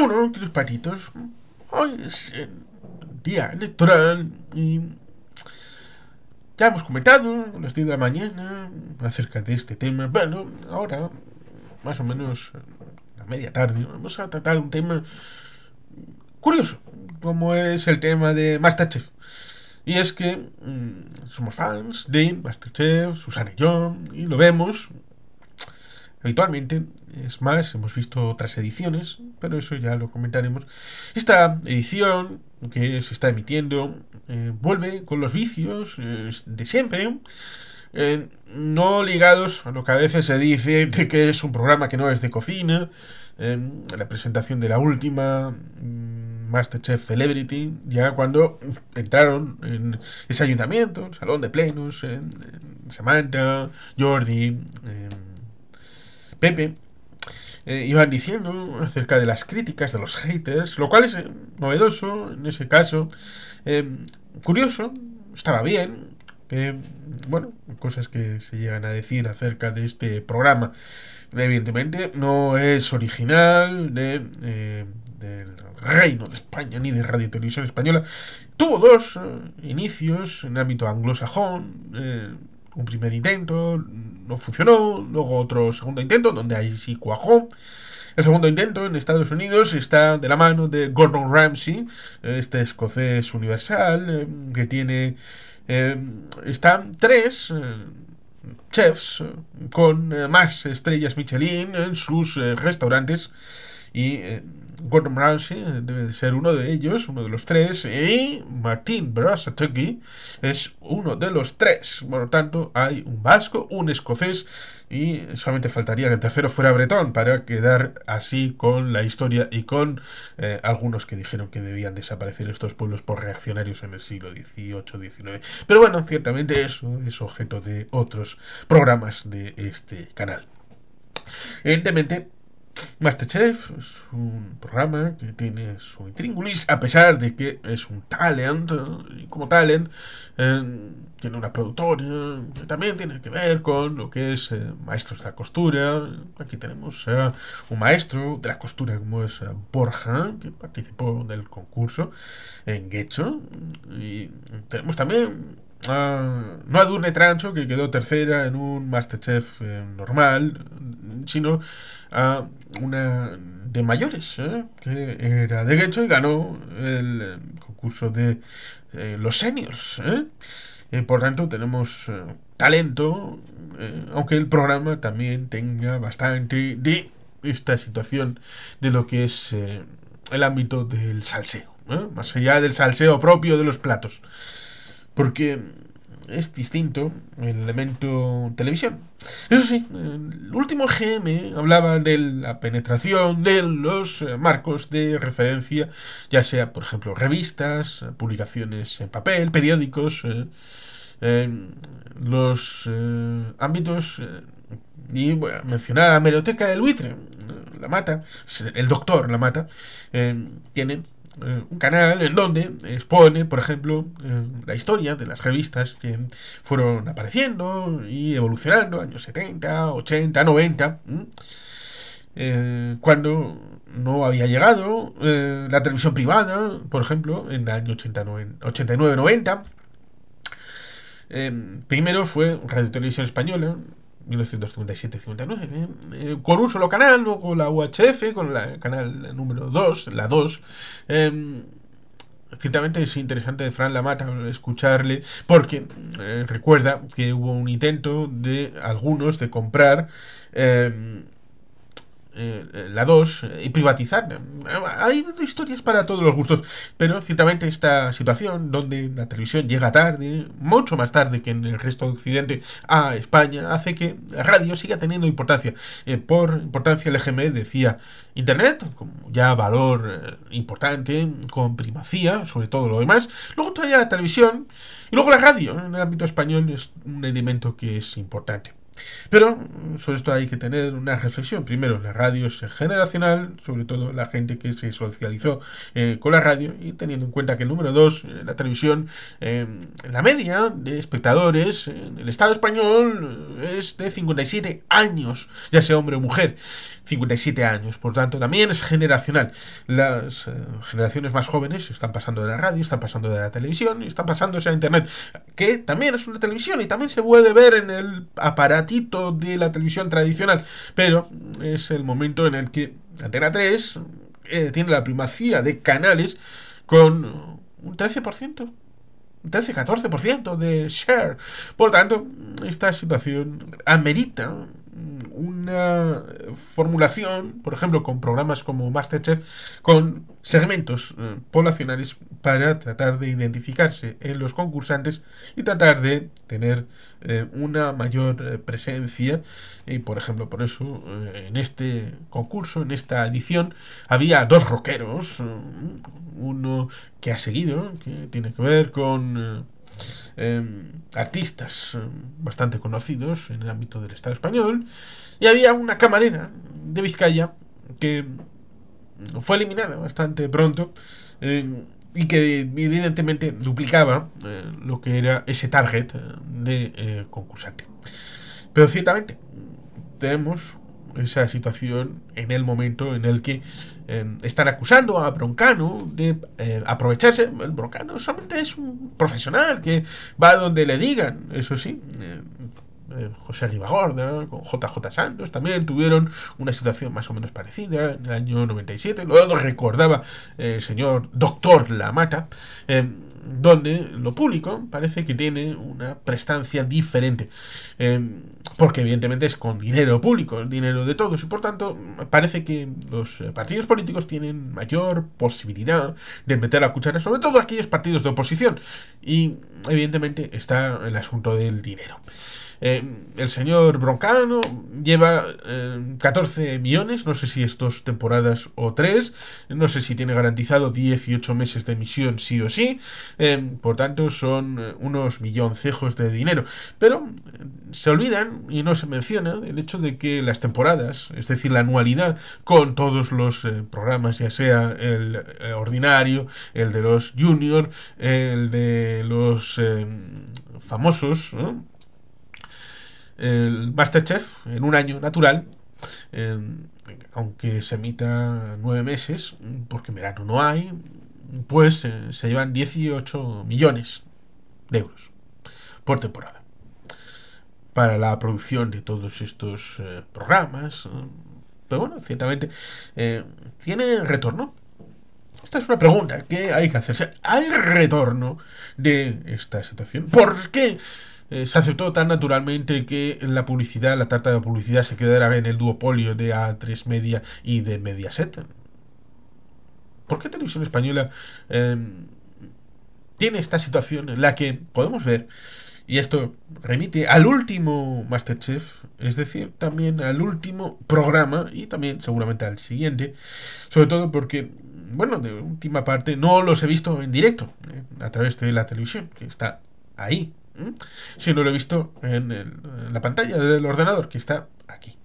uno que los hoy es el eh, día electoral y ya hemos comentado las de la mañana acerca de este tema. Bueno, ahora, más o menos a media tarde, vamos a tratar un tema curioso, como es el tema de Masterchef. Y es que mm, somos fans de Masterchef, Susana y yo, y lo vemos habitualmente. Es más, hemos visto otras ediciones, pero eso ya lo comentaremos. Esta edición que se está emitiendo eh, vuelve con los vicios eh, de siempre. Eh, no ligados a lo que a veces se dice de que es un programa que no es de cocina, la presentación de la última, mm, Masterchef Celebrity, ya cuando entraron en ese ayuntamiento, salón de plenos, en, Samantha, Jordi, em, Pepe, eh, iban diciendo acerca de las críticas de los haters, lo cual es eh, novedoso en ese caso, em, curioso, estaba bien, bueno, cosas que se llegan a decir acerca de este programa. Evidentemente no es original de, eh, del Reino de España ni de Radio Televisión Española. Tuvo dos inicios en ámbito anglosajón un primer intento, no funcionó, luego otro segundo intento, donde ahí sí cuajó. El segundo intento en Estados Unidos está de la mano de Gordon Ramsay, este escocés universal, eh, que tiene... Eh, están tres... Eh, chefs con más estrellas Michelin en sus restaurantes y Gordon Ramsay eh, debe ser uno de ellos, uno de los tres, y Martín Brasategui es uno de los tres. Por lo tanto, hay un vasco, un escocés, y solamente faltaría que el tercero fuera bretón para quedar así con la historia y con eh, algunos que dijeron que debían desaparecer estos pueblos por reaccionarios en el siglo XVIII, XIX. Pero bueno, ciertamente eso es objeto de otros programas de este canal. Evidentemente, Masterchef es un programa que tiene su intríngulis, a pesar de que es un talent, y como talent, eh, tiene una productora que también tiene que ver con lo que es eh, maestros de la costura. Aquí tenemos un maestro de la costura como es eh, Borja, que participó del concurso en Guecho. Y tenemos también Ah, no a Durne Trancho, que quedó tercera en un Masterchef eh, normal, sino a una de mayores, ¿eh? que era de hecho y ganó el eh, concurso de los seniors. por tanto, tenemos talento, aunque el programa también tenga bastante de esta situación de lo que es el ámbito del salseo, más allá del salseo propio de los platos. Porque es distinto el elemento televisión. Eso sí, el último GM hablaba de la penetración de los eh, marcos de referencia, ya sea, por ejemplo, revistas, publicaciones en papel, periódicos, eh, los eh, ámbitos... y voy a mencionar la Meroteca del Buitre, La Mata, el doctor La Mata, tiene eh, un canal en donde expone, por ejemplo, eh, la historia de las revistas que fueron apareciendo y evolucionando, años 70, 80, 90, cuando no había llegado eh, la televisión privada, por ejemplo, en el año 89-90. primero fue Radio Televisión Española, 1957-59, eh, eh, con un solo canal, luego con la UHF, con el canal número 2, la 2. Em, ciertamente es interesante de Fran Lamata escucharle, porque eh, recuerda que hubo un intento de algunos de comprar. Em, eh, la 2 eh, y privatizar. Hay historias para todos los gustos, pero ciertamente esta situación donde la televisión llega tarde, mucho más tarde que en el resto de Occidente a España, hace que la radio siga teniendo importancia. Eh, por importancia el EGM e decía Internet, como ya valor importante, con primacía sobre todo lo demás. Luego todavía la televisión y luego la radio. En el ámbito español es un elemento que es importante. Pero sobre esto hay que tener una reflexión. Primero, la radio es generacional, sobre todo la gente que se socializó eh, con la radio, y teniendo en cuenta que el número dos eh, la televisión, eh, la media de espectadores en el Estado español es de 57 años, ya sea hombre o mujer, 57 años, por tanto, también es generacional. Las generaciones más jóvenes están pasando de la radio, están pasando de la televisión, están pasándose a Internet, que también es una televisión y también se puede ver en el aparato de la televisión tradicional, pero es el momento en el que Antena 3 eh, tiene la primacía de canales con un 13%. 13-14% de share. Por tanto, esta situación amerita una formulación, por ejemplo, con programas como Masterchef, con segmentos eh, poblacionales para tratar de identificarse en los concursantes y tratar de tener eh, una mayor eh, presencia. Y, por ejemplo, por eso en este concurso, en esta edición, había dos rockeros, uno que ha seguido, que tiene que ver con Em, artistas em, bastante conocidos en el ámbito del Estado español, y había una camarera de Vizcaya que fue eliminada bastante pronto em, y que evidentemente duplicaba eh, lo que era ese target eh, de eh, concursante. Pero ciertamente tenemos esa situación en el momento en el que Em, están acusando a Broncano de eh, aprovecharse. El Broncano solamente es un profesional que va donde le digan, eso sí. Eh, eh, José Ribagorda, con JJ Santos, también tuvieron una situación más o menos parecida en el año 97, luego recordaba el señor doctor Lamata, eh, em, donde lo público parece que tiene una prestancia diferente. Em, porque evidentemente es con dinero público, el dinero de todos, y por tanto parece que los eh, partidos políticos tienen mayor posibilidad de meter la cuchara, sobre todo aquellos partidos de oposición, y evidentemente está el asunto del dinero. Eh, el señor Broncano lleva 14 eh, millones, no sé si es dos temporadas o tres, no sé si tiene garantizado 18 meses de emisión sí o sí, eh, por tanto son unos milloncejos de dinero. Pero se olvidan y no se menciona el hecho de que las temporadas, es decir, la anualidad con todos los programas, ya sea el ordinario, el de los junior, el de los famosos, ¿no? el Masterchef en un año natural, eh, aunque se emita nueve meses, porque en verano no hay, pues eh, se llevan 18 millones de euros por temporada para la producción de todos estos eh, programas. Pero bueno, ciertamente, ¿tiene retorno? Esta es una pregunta que hay que hacerse. ¿Hay retorno de esta situación? ¿Por qué eh, se aceptó tan naturalmente que la publicidad, la tarta de publicidad se quedara en el duopolio de A3 Media y de Mediaset. ¿Por qué Televisión Española em, tiene esta situación en la que podemos ver, y esto remite al último Masterchef, es decir, también al último programa y también seguramente al siguiente, sobre todo porque, bueno, de última parte no los he visto en directo eh, a través de la televisión, que está ahí si no lo he visto en, la pantalla del ordenador, que está aquí.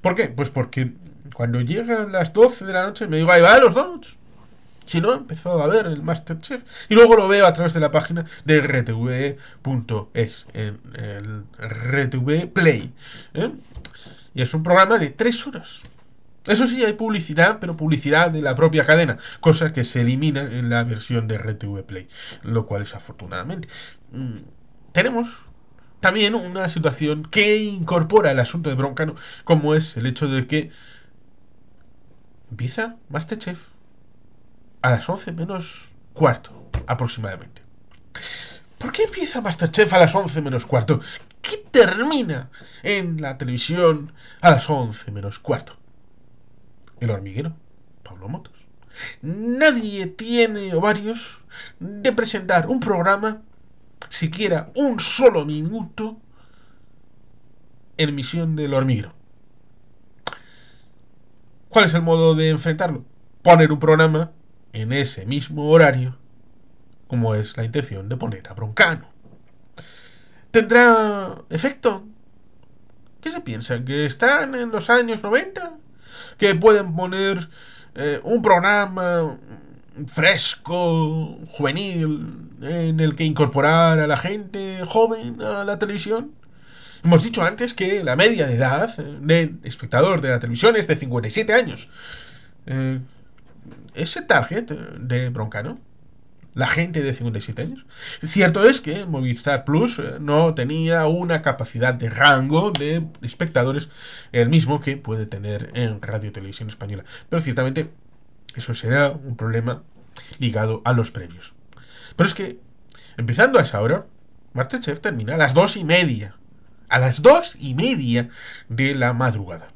¿Por qué? Pues porque cuando llegan las 12 de la noche me digo, ahí va los donuts. Si no, he empezado a ver el Masterchef. Y luego lo veo a través de la página de rtv.es, en el RTV Play. ¿eh? Y es un programa de tres horas. Eso sí, hay publicidad, pero publicidad de la propia cadena, cosa que se elimina en la versión de RTV Play, lo cual es afortunadamente. Mm tenemos también una situación que incorpora el asunto de Broncano, como es el hecho de que empieza Masterchef a las 11 menos cuarto, aproximadamente. ¿Por qué empieza Masterchef a las 11 menos cuarto? ¿Qué termina en la televisión a las 11 menos cuarto? El hormiguero, Pablo Motos. Nadie tiene ovarios de presentar un programa siquiera un solo minuto en misión del hormiguero. ¿Cuál es el modo de enfrentarlo? Poner un programa en ese mismo horario, como es la intención de poner a Broncano. ¿Tendrá efecto? ¿Qué se piensa? ¿Que están en los años 90? ¿Que pueden poner eh, un programa fresco, juvenil, en el que incorporar a la gente joven a la televisión. Hemos dicho antes que la media de edad del espectador de la televisión es de 57 años. Eh, ese target de Broncano, la gente de 57 años. Cierto es que Movistar Plus eh, no tenía una capacidad de rango de espectadores el mismo que puede tener en Radio Televisión Española. Pero ciertamente eso será un problema ligado a los premios... Pero es que, empezando a esa hora, Masterchef termina a las dos y media. A las dos y media de la madrugada.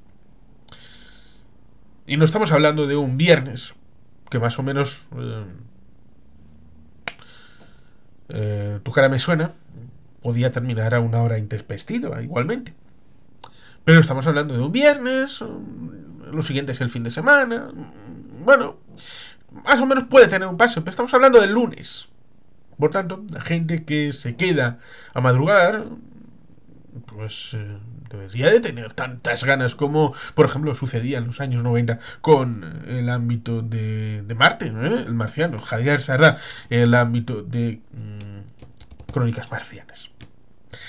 Y no estamos hablando de un viernes, que más o menos... Eh, eh, tu cara me suena, podía terminar a una hora interpestido, igualmente. Pero estamos hablando de un viernes, lo siguiente es el fin de semana, bueno, más o menos puede tener un paso, pero estamos hablando del lunes. Por tanto, la gente que se queda a madrugar, pues eh, debería de tener tantas ganas como, por ejemplo, sucedía en los años 90 con el ámbito de, Marte, ¿eh? el marciano, Javier Sardá, el ámbito de mm, Crónicas Marcianas.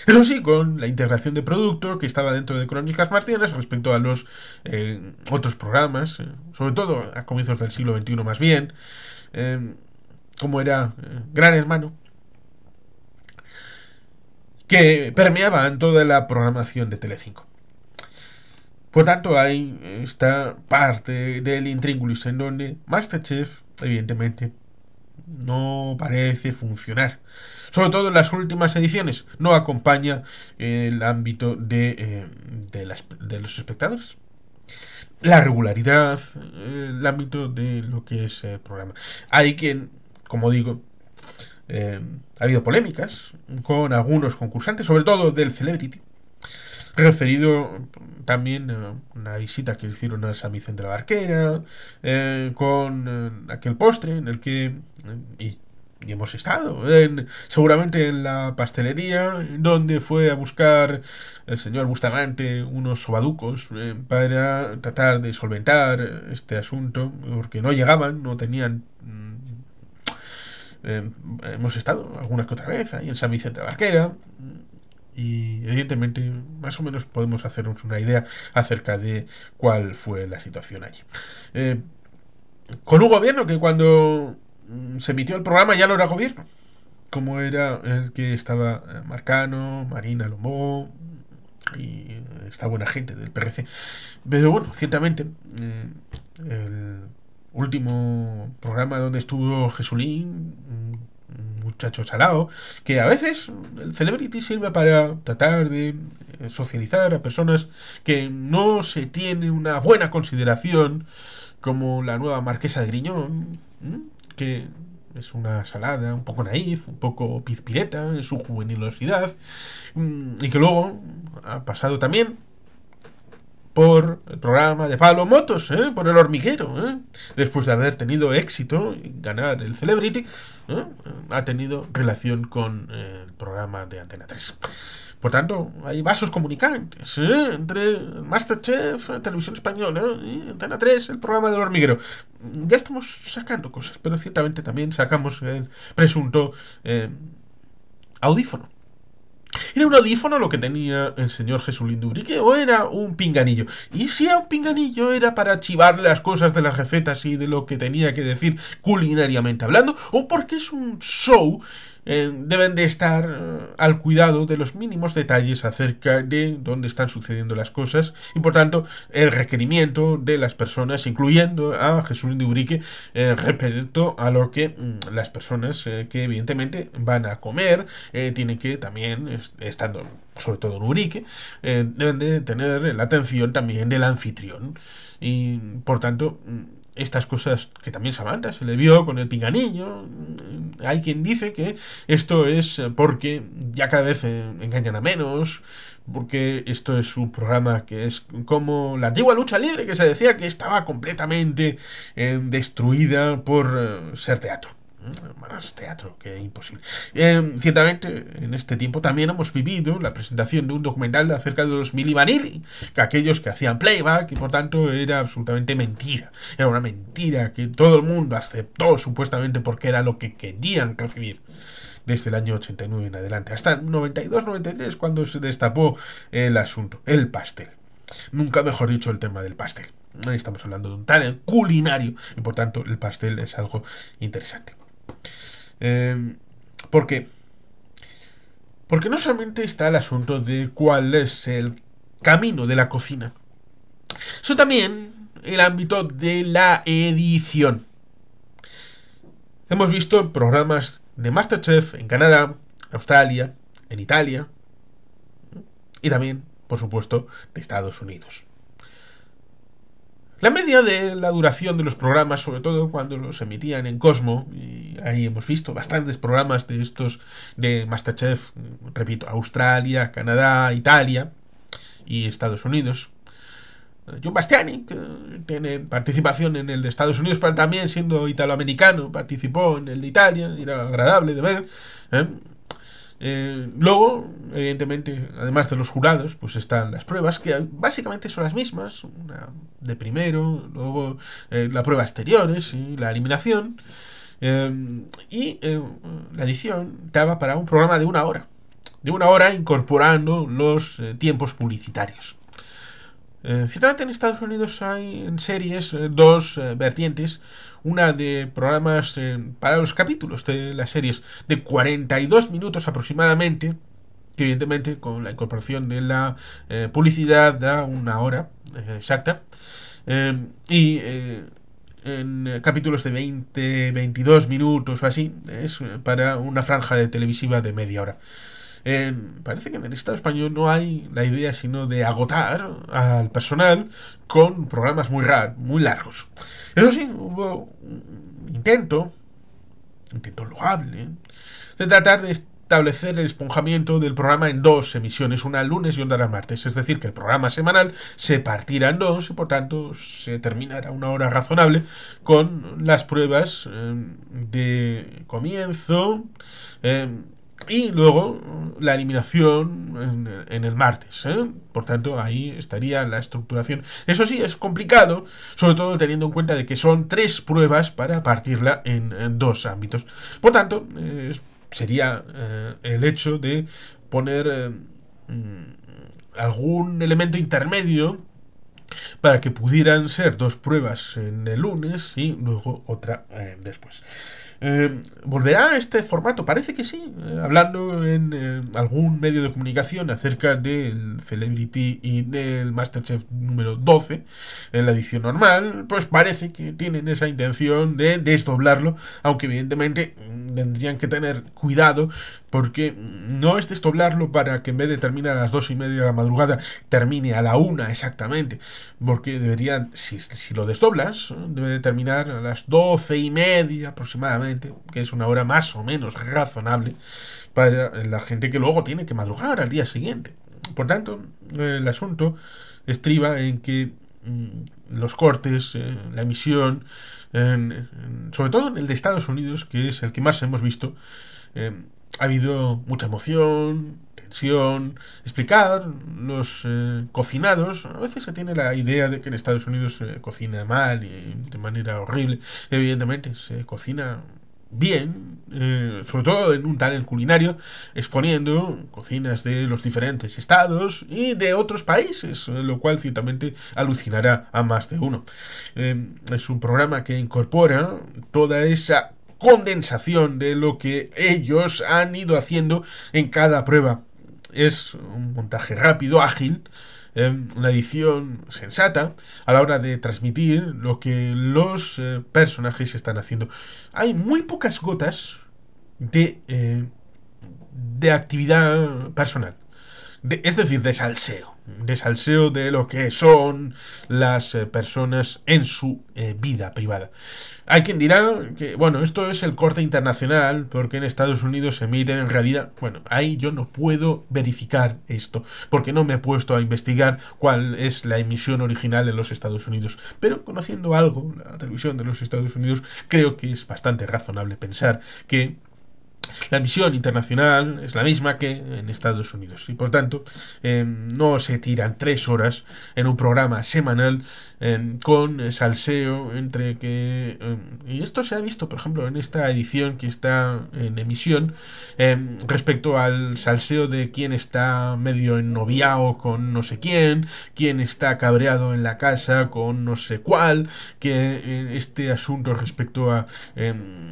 Eso sí, con la integración de producto que estaba dentro de Crónicas Marcianas respecto a los eh, otros programas, eh, sobre todo a comienzos del siglo XXI más bien, eh, como era Gran Hermano, que permeaban toda la programación de Telecinco. Por tanto, hay esta parte del Intríngulis en donde Masterchef, evidentemente, no parece funcionar. Sobre todo en las últimas ediciones. No acompaña el ámbito de, eh, los espectadores. La regularidad, eh, el ámbito de lo que es el programa. Hay quien, como digo, eh, ha habido polémicas con algunos concursantes, sobre todo del Celebrity, referido también a una visita que hicieron a San Vicente de la Barquera, eh, con eh, aquel postre en el que... Eh, y, hemos estado en, seguramente en la pastelería donde fue a buscar el señor Bustamante unos sobaducos para tratar de solventar este asunto porque no llegaban, no tenían... Mm, hemos estado alguna que otra vez ahí en San Vicente de Barquera y evidentemente más o menos podemos hacernos una idea acerca de cuál fue la situación allí. Eh, con un gobierno que cuando mm, se emitió el programa ya lo era gobierno, como era el que estaba eh, Marcano, Marina Lombó y eh, esta buena gente del PRC. Pero bueno, ciertamente el último programa donde estuvo Jesulín mm, muchacho salado que a veces el celebrity sirve para tratar de eh, socializar a personas que no se tiene una buena consideración, como la nueva marquesa de Griñón, que es una salada un poco naif, un poco pizpireta en su juvenilosidad, mm, y que luego ha pasado también por el programa de Pablo Motos, ¿eh? por el hormiguero. ¿eh? Después de haber tenido éxito y ganar el Celebrity, ¿eh? ha tenido relación con el programa de Antena 3. Por tanto, hay vasos comunicantes entre Masterchef, Televisión Española y Antena 3, el programa del hormiguero. Ya estamos sacando cosas, pero ciertamente también sacamos el presunto audífono. ¿Era un audífono lo que tenía el señor Jesús Dubrique o era un pinganillo? Y si era un pinganillo era para chivar las cosas de las recetas y de lo que tenía que decir culinariamente hablando o porque es un show eh, deben de estar eh, al cuidado de los mínimos detalles acerca de dónde están sucediendo las cosas y por tanto el requerimiento de las personas, incluyendo a Jesús de Ubrique, eh, respecto a lo que mm, las personas que evidentemente van a comer tienen que también, estando sobre todo en Urique, deben de tener la atención también del anfitrión y por tanto... Mm, estas cosas que también Samantha se le vio con el pinganillo. Hay quien dice que esto es porque ya cada vez engañan a menos, porque esto es un programa que es como la antigua lucha libre que se decía que estaba completamente eh, destruida por eh, ser teatro. Mm, más teatro que imposible. Eh, ciertamente, en este tiempo también hemos vivido la presentación de un documental acerca de los Vanilli, que aquellos que hacían playback, y por tanto era absolutamente mentira. Era una mentira que todo el mundo aceptó supuestamente porque era lo que querían recibir desde el año 89 en adelante, hasta 92-93 cuando se destapó el asunto, el pastel. Nunca mejor dicho el tema del pastel. Estamos hablando de un talent culinario y por tanto el pastel es algo interesante. Em, ¿Por qué? Porque no solamente está el asunto de cuál es el camino de la cocina, sino también el ámbito de la edición. Hemos visto programas de Masterchef en Canadá, Australia, en Italia y también, por supuesto, de Estados Unidos. La media de la duración de los programas, sobre todo cuando los emitían en Cosmo, y ahí hemos visto bastantes programas de estos de Masterchef, repito, Australia, Canadá, Italia y Estados Unidos. John Bastiani, que tiene participación en el de Estados Unidos, pero también siendo italoamericano, participó en el de Italia, era agradable de ver. ¿eh? Eh, luego, evidentemente, además de los jurados, pues están las pruebas, que básicamente son las mismas, de primero, luego eh, la prueba exteriores ¿eh? y la eliminación. y la edición estaba para un programa de una hora, de una hora incorporando los tiempos publicitarios. Eh, ciertamente en Estados Unidos hay en series eh, dos eh, vertientes. Una de programas para los capítulos de las series de 42 minutos aproximadamente, que evidentemente con la incorporación de la publicidad da una hora exacta. Em, y en capítulos de 20, 22 minutos o así, es para una franja de televisiva de media hora. Em, parece que en el Estado español no hay la idea sino de agotar al personal con programas muy, rar, muy largos. Eso sí, hubo un intento, intento loable, de tratar de establecer el esponjamiento del programa en dos emisiones, una el lunes y otra el martes. Es decir, que el programa semanal se partirá en dos y por tanto se terminará una hora razonable con las pruebas em, de comienzo, em, y luego la eliminación en, el martes. ¿eh? Por tanto, ahí estaría la estructuración. Eso sí, es complicado, sobre todo teniendo en cuenta de que son tres pruebas para partirla en, dos ámbitos. Por tanto, eh, sería eh, el hecho de poner mm, algún elemento intermedio para que pudieran ser dos pruebas en el lunes y luego otra después. Eh, ¿Volverá este formato? Parece que sí. Eh, hablando en eh, algún medio de comunicación acerca del Celebrity y del Masterchef número 12, en la edición normal, pues parece que tienen esa intención de desdoblarlo, aunque evidentemente mm, tendrían que tener cuidado porque mm, no es desdoblarlo para que en vez de terminar a las dos y media de la madrugada, termine a la una exactamente, porque deberían, si, si lo desdoblas, debe terminar a las doce y media aproximadamente que es una hora más o menos razonable para la gente que luego tiene que madrugar al día siguiente. Por tanto, el asunto estriba en que mm, los cortes, eh, la emisión, sobre todo en el de Estados Unidos, que es el que más hemos visto, eh, ha habido mucha emoción, tensión, explicar los eh, cocinados. A veces se tiene la idea de que en Estados Unidos se cocina mal y de manera horrible. Evidentemente se cocina bien, eh, sobre todo en un talent culinario, exponiendo cocinas de los diferentes estados y de otros países, lo cual ciertamente alucinará a más de uno. Em, es un programa que incorpora toda esa condensación de lo que ellos han ido haciendo en cada prueba. Es un montaje rápido, ágil, eh, una edición sensata a la hora de transmitir lo que los eh, personajes están haciendo. Hay muy pocas gotas de, eh, de actividad personal es decir, de salseo, de salseo de lo que son las eh, personas en su eh, vida privada. Hay quien dirá que, bueno, esto es el corte internacional, porque en Estados Unidos se emiten en realidad, bueno, ahí yo no puedo verificar esto, porque no me he puesto a investigar cuál es la emisión original de los Estados Unidos. Pero conociendo algo, la televisión de los Estados Unidos, creo que es bastante razonable pensar que la misión internacional es la misma que en Estados Unidos y por tanto em, no se tiran tres horas en un programa semanal em, con salseo entre que... Em, y esto se ha visto por ejemplo en esta edición que está en emisión respecto al salseo de quien está medio ennoviado con no sé quién, quién está cabreado en la casa con no sé cuál, que eh, este asunto respecto a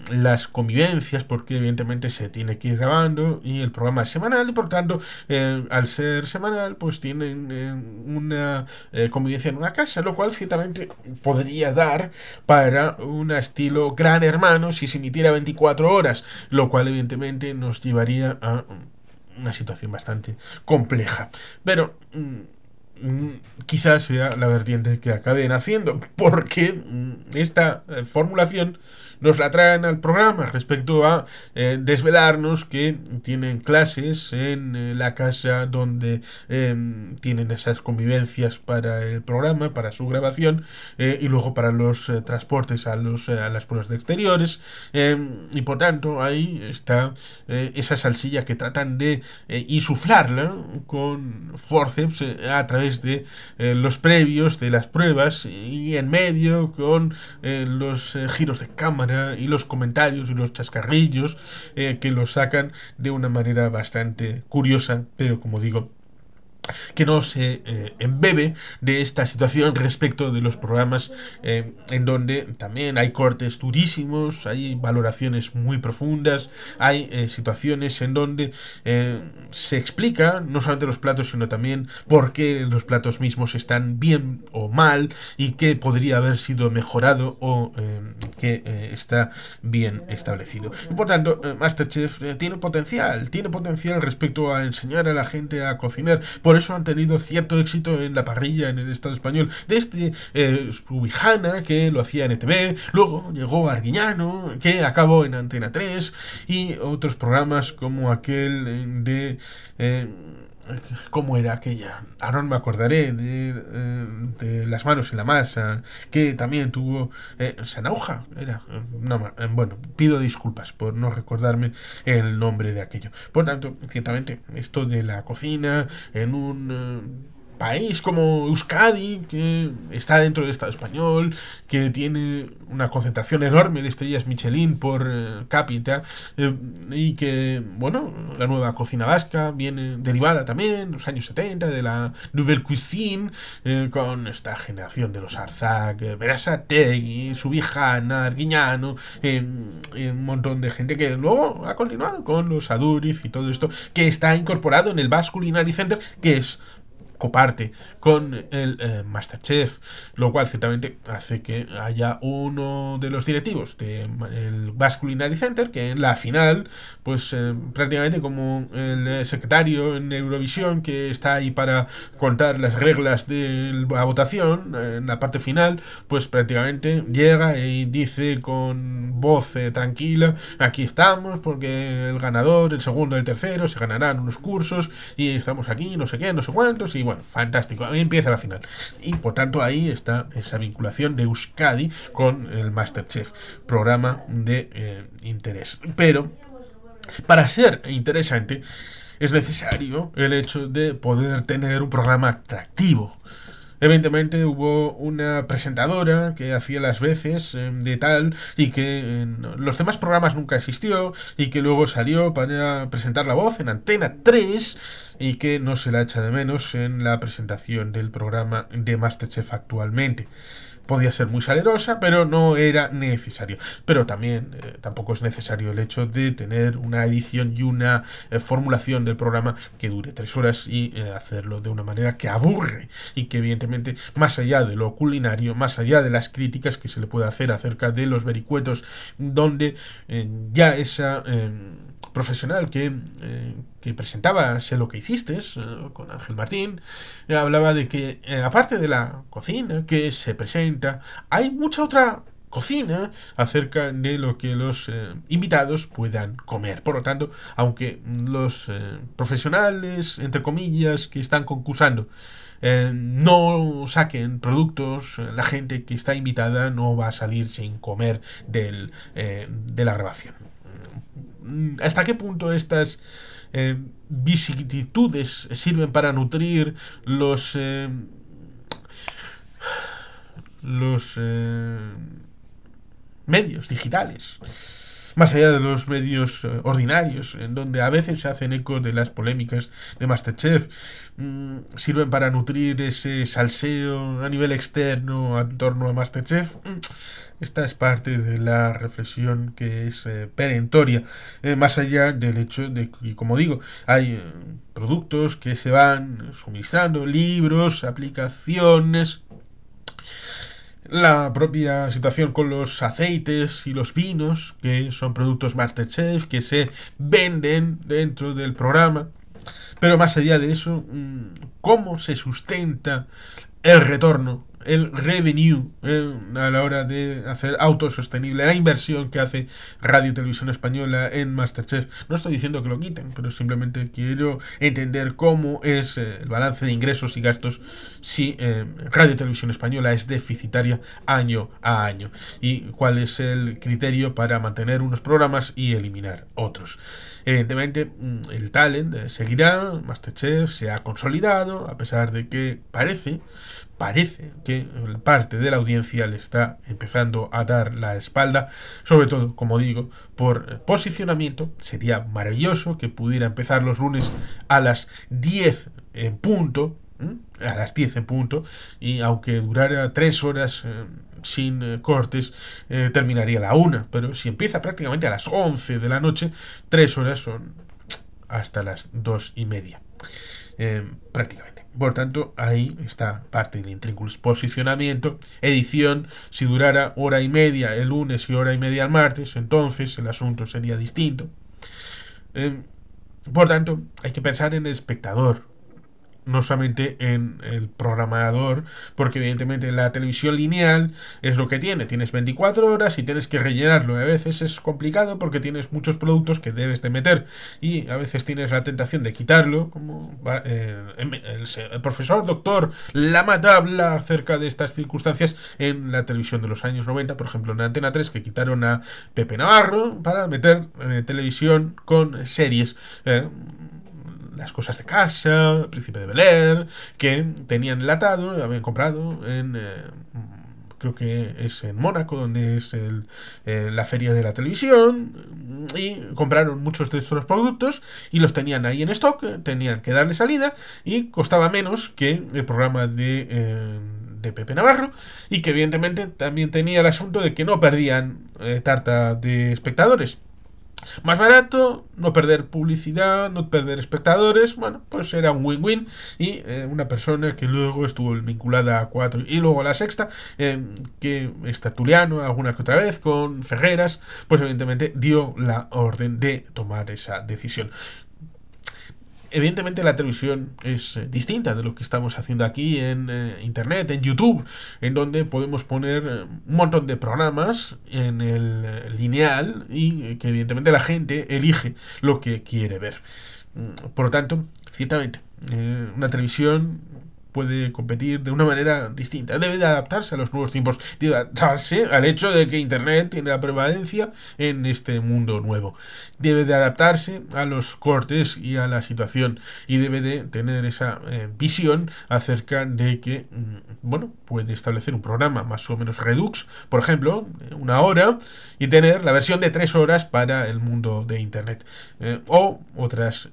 las convivencias porque evidentemente se tiene que ir grabando y el programa es semanal y por tanto eh, al ser semanal pues tienen eh, una eh, convivencia en una casa, lo cual ciertamente podría dar para un estilo gran hermano si se emitiera 24 horas, lo cual evidentemente nos llevaría a una situación bastante compleja. Pero... Mm, mm, quizás sea la vertiente que acaben haciendo, porque mm, esta formulación nos la traen al programa respecto a eh, desvelarnos que tienen clases en eh, la casa donde em, tienen esas convivencias para el programa, para su grabación eh, y luego para los transportes a, los, a las pruebas de exteriores em, y por tanto ahí está esa salsilla que tratan de insuflarla con forceps a través de los previos de las pruebas y en medio con los giros de cámara y los comentarios y los chascarrillos eh, que lo sacan de una manera bastante curiosa, pero como digo, que no se eh, embebe de esta situación respecto de los programas eh, en donde también hay cortes durísimos, hay valoraciones muy profundas, hay eh, situaciones en donde se explica no solamente los platos, sino también por qué los platos mismos están bien o mal y qué podría haber sido mejorado o que está bien establecido. por tanto, Masterchef tiene potencial, tiene potencial respecto a enseñar a la gente a cocinar por eso han tenido cierto éxito en la parrilla en el Estado español. Desde eh, que lo hacía en ETV, luego llegó Arguiñano, que acabó en Antena 3, y otros programas como aquel eh, de... Eh, cómo era aquella. Ahora me acordaré eh, de, las manos en la masa, que también tuvo eh, Sanauja. Era, eh, bueno, pido disculpas por no recordarme el nombre de aquello. Por tanto, ciertamente, esto de la cocina en un país como Euskadi, que está dentro del Estado español, que tiene una concentración enorme de estrellas Michelin por eh, cápita, eh, y que, bueno, la nueva cocina vasca viene derivada también, los años 70, de la Nouvelle Cuisine, eh, con esta generación de los Arzac, Berasategui, Subijana, Arguiñano, un montón de gente que luego ha continuado con los Aduriz y todo esto, que está incorporado en el Basque Culinary Center, que es coparte con el eh, Masterchef, lo cual ciertamente hace que haya uno de los directivos del de, Basque Culinary Center que en la final, pues eh, prácticamente como el eh, secretario en Eurovisión que está ahí para contar las reglas de la votación, en la parte final, pues prácticamente llega y dice con voz tranquila, aquí estamos porque el ganador, el segundo, el tercero, se ganarán unos cursos y estamos aquí, no sé qué, no sé cuántos, y bueno, bueno, fantástico. Ahí empieza la final. Y por tanto ahí está esa vinculación de Euskadi con el Masterchef, programa de eh, interés. Pero para ser interesante es necesario el hecho de poder tener un programa atractivo Evidentemente hubo una presentadora que hacía las veces eh, de tal y que en eh, los demás programas nunca existió y que luego salió para presentar la voz en Antena 3 y que no se la echa de menos en la presentación del programa de Masterchef actualmente podía ser muy salerosa, pero no era necesario. Pero también eh, tampoco es necesario el hecho de tener una edición y una eh, formulación del programa que dure tres horas y eh, hacerlo de una manera que aburre y que evidentemente más allá de lo culinario, más allá de las críticas que se le puede hacer acerca de los vericuetos, donde ya esa em, profesional eh, que, presentaba Sé lo que hiciste eh, con Ángel Martín, eh, hablaba de que, aparte de la cocina que se presenta, hay mucha otra cocina acerca de lo que los invitados puedan comer. Por lo tanto, aunque los profesionales, entre comillas, que están concursando, no saquen productos, la gente que está invitada no va a salir sin comer de la grabación Mm, ¿Hasta qué punto estas eh, sirven para nutrir los... Eh, los eh, medios digitales? más allá de los medios eh, ordinarios, en donde a veces se hacen eco de las polémicas de Masterchef, mm, sirven para nutrir ese salseo a nivel externo en torno a Masterchef. Mm, esta es parte de la reflexión que es eh, perentoria, eh, más allá del hecho de que, como digo, hay productos que se van suministrando, libros, aplicaciones, la propia situación con los aceites y los vinos, que son productos Masterchef, que se venden dentro del programa. Pero más allá de eso, mm, ¿cómo se sustenta el retorno el revenue eh, a la hora de hacer autosostenible la inversión que hace Radio Televisión Española en Masterchef. No estoy diciendo que lo quiten, pero simplemente quiero entender cómo es eh, el balance de ingresos y gastos si eh, Radio Televisión Española es deficitaria año a año y cuál es el criterio para mantener unos programas y eliminar otros. Evidentemente, mm, el talent seguirá, Masterchef se ha consolidado, a pesar de que parece parece que parte de la audiencia le está empezando a dar la espalda, sobre todo, como digo, por eh, posicionamiento. Sería maravilloso que pudiera empezar los lunes a las 10 en punto, a las 10 en punto, y aunque durara 3 horas eh, sin eh, cortes, terminaría la 1, pero si empieza prácticamente a las 11 de la noche, tres horas son hasta las 2 y media, prácticamente. Por tanto, ahí está parte del intrínculo Posicionamiento, edición, si durara hora y media el lunes y hora y media el martes, entonces el asunto sería distinto. Em, por tanto, hay que pensar en el espectador, no solamente en el programador, porque evidentemente la televisión lineal es lo que tiene, tienes 24 horas y tienes que rellenarlo, a veces es complicado porque tienes muchos productos que debes de meter y a veces tienes la tentación de quitarlo, como eh, em, el, profesor doctor Lama habla acerca de estas circunstancias en la televisión de los años 90, por ejemplo en Antena 3, que quitaron a Pepe Navarro para meter eh, televisión con series. Eh, las cosas de casa, Príncipe de beler que tenían latado, habían comprado en... Eh, creo que es en Mónaco, donde es eh, la feria de la televisión, y compraron muchos de estos productos y los tenían ahí en stock, tenían que darle salida y costaba menos que el programa de, eh, Pepe Navarro, y que evidentemente también tenía el asunto de que no perdían tarta de espectadores más barato, no perder publicidad, no perder espectadores, bueno, pues era un win-win y eh, una persona que luego estuvo vinculada a cuatro y luego a la sexta, eh, que es Tuliano alguna que otra vez con Ferreras, pues evidentemente dio la orden de tomar esa decisión evidentemente la televisión es eh, distinta de lo que estamos haciendo aquí en eh, Internet, en YouTube, en donde podemos poner eh, un montón de programas en el lineal y que evidentemente la gente elige lo que quiere ver. Mm, por lo tanto, ciertamente, una televisión puede competir de una manera distinta. Debe de adaptarse a los nuevos tiempos, de adaptarse al hecho de que Internet tiene la prevalencia en este mundo nuevo. Debe de adaptarse a los cortes y a la situación y debe de tener esa eh, visión acerca de que, mm, bueno, puede establecer un programa más o menos redux, por ejemplo, eh, una hora, y tener la versión de tres horas para el mundo de Internet. Eh, o otras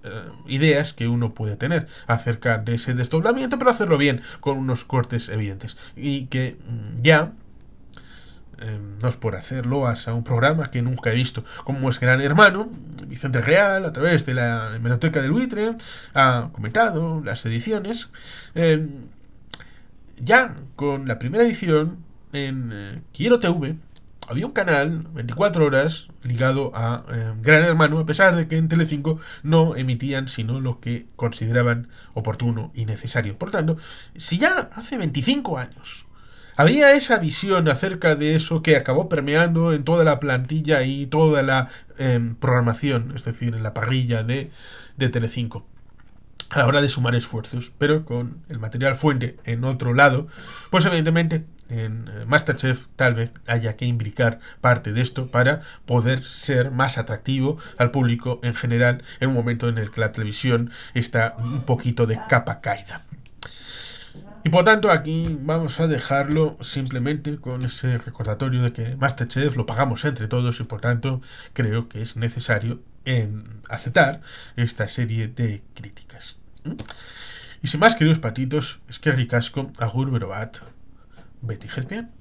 ideas que uno puede tener acerca de ese desdoblamiento, pero hacer bien, con unos cortes evidentes. Y que mm, ya em, no es por hacerlo a un programa que nunca he visto, como es Gran Hermano, Vicente Real, a través de la Hemeroteca del Buitre, ha comentado las ediciones. Em, ya con la primera edición en eh, Quiero TV, había un canal 24 horas ligado a eh, Gran Hermano, a pesar de que en Telecinco no emitían sino lo que consideraban oportuno y necesario. Por tanto, si ya hace 25 años había esa visión acerca de eso que acabó permeando en toda la plantilla y toda la em, programación, es decir, en la parrilla de, de Telecinco a la hora de sumar esfuerzos, pero con el material fuente en otro lado, pues evidentemente en eh, Masterchef tal vez haya que imbricar parte de esto para poder ser más atractivo al público en general en un momento en el que la televisión está un poquito de capa caída. Y por tanto aquí vamos a dejarlo simplemente con ese recordatorio de que Masterchef lo pagamos entre todos y por tanto creo que es necesario en aceptar esta serie de críticas. ¿Mm? Y sin más, queridos patitos, es que ricasco, agur berobat, beti bien